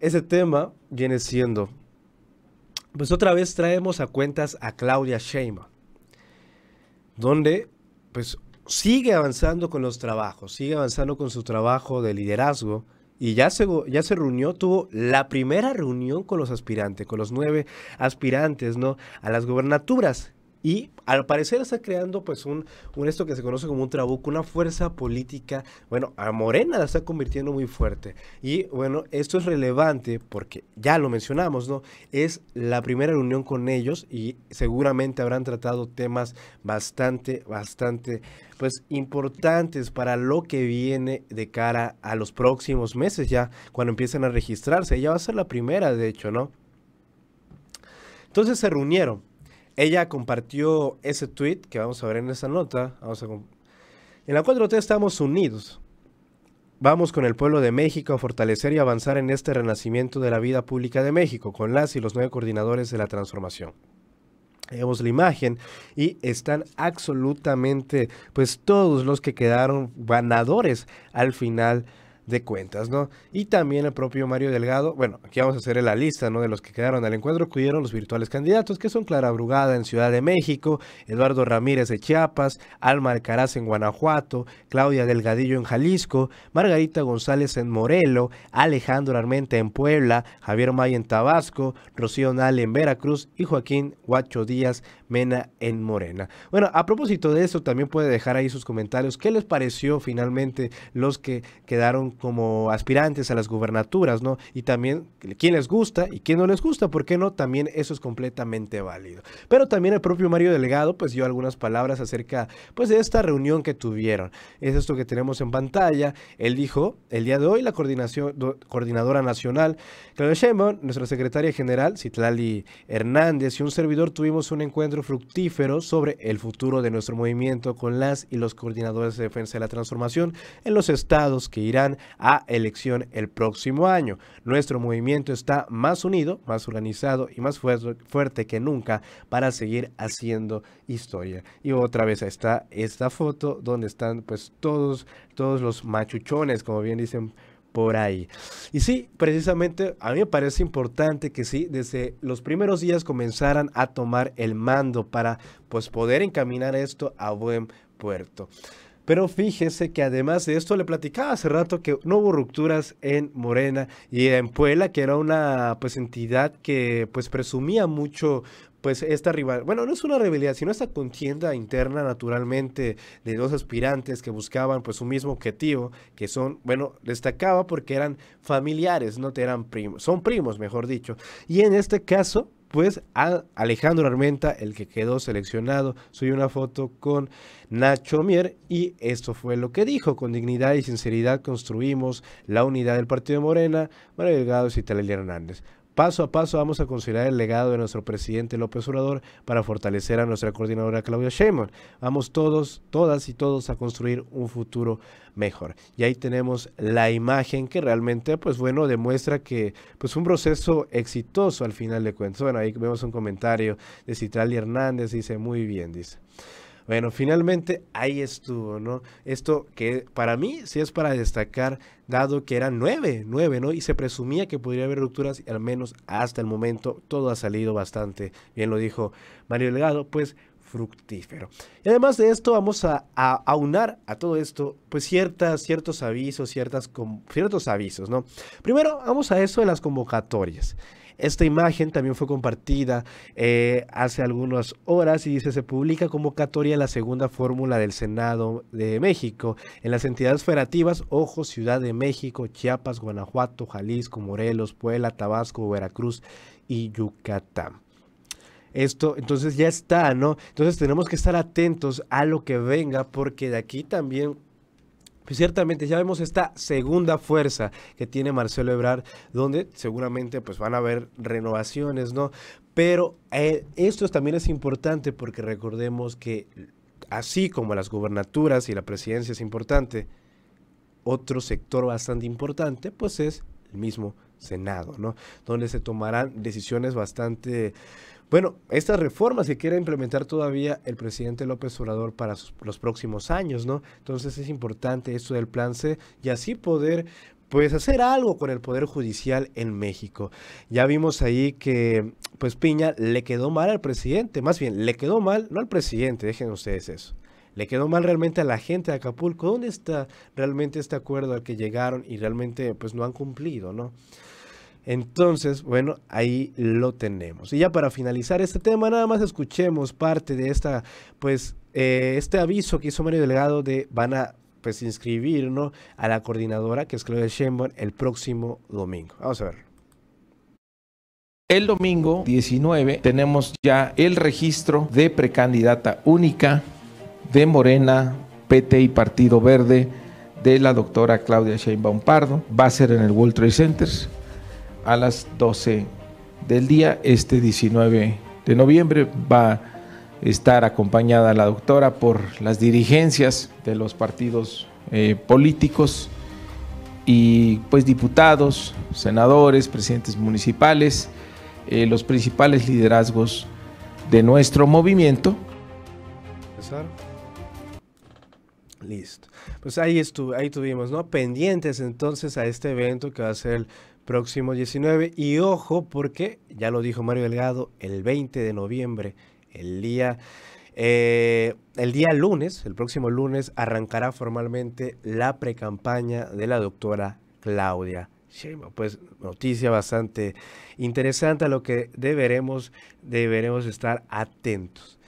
ese tema viene siendo, pues otra vez traemos a cuentas a Claudia Sheinbaum, donde pues sigue avanzando con los trabajos, sigue avanzando con su trabajo de liderazgo y ya se, ya se reunió, tuvo la primera reunión con los aspirantes, con los nueve aspirantes, ¿no? A las gobernaturas. Y al parecer está creando pues un, un, esto que se conoce como un trabuco, una fuerza política, bueno, a Morena la está convirtiendo muy fuerte. Y bueno, esto es relevante porque ya lo mencionamos, ¿no? Es la primera reunión con ellos y seguramente habrán tratado temas bastante, bastante, pues importantes para lo que viene de cara a los próximos meses ya, cuando empiecen a registrarse. Ella va a ser la primera, de hecho, ¿no? Entonces se reunieron ella compartió ese tweet que vamos a ver en esa nota. en la 4T estamos unidos. Vamos con el pueblo de México a fortalecer y avanzar en este renacimiento de la vida pública de México, con las y los nueve coordinadores de la transformación. Vemos la imagen y están absolutamente, pues todos los que quedaron ganadores al final de cuentas, ¿no? Y también el propio Mario Delgado, bueno, aquí vamos a hacer la lista, ¿no? De los que quedaron al encuentro, acudieron los virtuales candidatos, que son Clara Brugada en Ciudad de México, Eduardo Ramírez de Chiapas, Alma Alcaraz en Guanajuato, Claudia Delgadillo en Jalisco, Margarita González en Morelo, Alejandro Armenta en Puebla, Javier May en Tabasco, Rocío Nale en Veracruz y Joaquín Guacho Díaz Mena en Morena. Bueno, a propósito de eso, también puede dejar ahí sus comentarios. ¿Qué les pareció finalmente los que quedaron como aspirantes a las gubernaturas, ¿no? Y también quién les gusta y quién no les gusta, ¿por qué no? También eso es completamente válido. Pero también el propio Mario Delgado pues dio algunas palabras acerca pues de esta reunión que tuvieron. Es esto que tenemos en pantalla. Él dijo, el día de hoy la coordinación, coordinadora nacional, Claudia Sheinbaum, nuestra secretaria general, Citlali Hernández y un servidor tuvimos un encuentro fructífero sobre el futuro de nuestro movimiento con las y los coordinadores de defensa de la transformación en los estados que irán a elección el próximo año. Nuestro movimiento está más unido, más organizado y más fuerte que nunca para seguir haciendo historia. Y otra vez está esta foto donde están pues todos, todos los machuchones, como bien dicen por ahí. Y sí, precisamente a mí me parece importante que sí, desde los primeros días comenzaran a tomar el mando para pues poder encaminar esto a buen puerto. Pero fíjese que además de esto, le platicaba hace rato que no hubo rupturas en Morena y en Puebla, que era una pues entidad que pues presumía mucho pues esta rival, bueno, no es una rivalidad, sino esta contienda interna naturalmente de dos aspirantes que buscaban pues un mismo objetivo, que son, bueno, destacaba porque eran familiares, no te eran primos, son primos, mejor dicho. Y en este caso, pues a Alejandro Armenta, el que quedó seleccionado. subió una foto con Nacho Mier y esto fue lo que dijo. Con dignidad y sinceridad construimos la unidad del Partido de Morena. María Delgado y Talelia Hernández. Paso a paso vamos a considerar el legado de nuestro presidente López Obrador para fortalecer a nuestra coordinadora Claudia Sheinbaum. Vamos todos, todas y todos a construir un futuro mejor. Y ahí tenemos la imagen que realmente, pues bueno, demuestra que pues un proceso exitoso al final de cuentas. Bueno, ahí vemos un comentario de Citrali Hernández, dice muy bien, dice. Bueno, finalmente ahí estuvo, ¿no? Esto que para mí sí es para destacar, dado que eran nueve, nueve, ¿no? Y se presumía que podría haber rupturas, y al menos hasta el momento todo ha salido bastante. Bien lo dijo Mario Delgado, pues fructífero. Y además de esto, vamos a, aunar a, todo esto, pues ciertas, ciertos avisos, ciertas, ciertos avisos, ¿no? Primero, vamos a eso de las convocatorias. Esta imagen también fue compartida eh, hace algunas horas y dice, se publica convocatoria la segunda fórmula del Senado de México en las entidades federativas, ojo, Ciudad de México, Chiapas, Guanajuato, Jalisco, Morelos, Puebla, Tabasco, Veracruz y Yucatán esto, entonces ya está, ¿no? Entonces tenemos que estar atentos a lo que venga porque de aquí también pues ciertamente ya vemos esta segunda fuerza que tiene Marcelo Ebrard, donde seguramente pues van a haber renovaciones, ¿no? Pero eh, esto también es importante porque recordemos que así como las gubernaturas y la presidencia es importante, otro sector bastante importante pues es el mismo Senado, ¿no? Donde se tomarán decisiones bastante bueno, estas reformas se quiere implementar todavía el presidente López Obrador para los próximos años, ¿no? Entonces es importante esto del plan C y así poder pues hacer algo con el poder judicial en México. Ya vimos ahí que pues Piña le quedó mal al presidente, más bien le quedó mal no al presidente, dejen ustedes eso. Le quedó mal realmente a la gente de Acapulco. ¿Dónde está realmente este acuerdo al que llegaron y realmente pues no han cumplido, ¿no? Entonces, bueno, ahí lo tenemos. Y ya para finalizar este tema, nada más escuchemos parte de esta, pues, eh, este aviso que hizo Mario Delgado de van a pues a la coordinadora que es Claudia Sheinbaum el próximo domingo. Vamos a ver. El domingo 19 tenemos ya el registro de precandidata única de Morena, PT y Partido Verde de la doctora Claudia Sheinbaum Pardo. Va a ser en el World Trade Center a las 12 del día. Este 19 de noviembre va a estar acompañada la doctora por las dirigencias de los partidos eh, políticos y pues diputados, senadores, presidentes municipales, eh, los principales liderazgos de nuestro movimiento. Listo. Pues ahí, ahí tuvimos, ¿no? Pendientes entonces a este evento que va a ser el próximo 19. Y ojo, porque ya lo dijo Mario Delgado, el 20 de noviembre, el día... Eh, el día lunes, el próximo lunes, arrancará formalmente la precampaña de la doctora Claudia Sheinbaum. Pues noticia bastante interesante a lo que deberemos, deberemos estar atentos.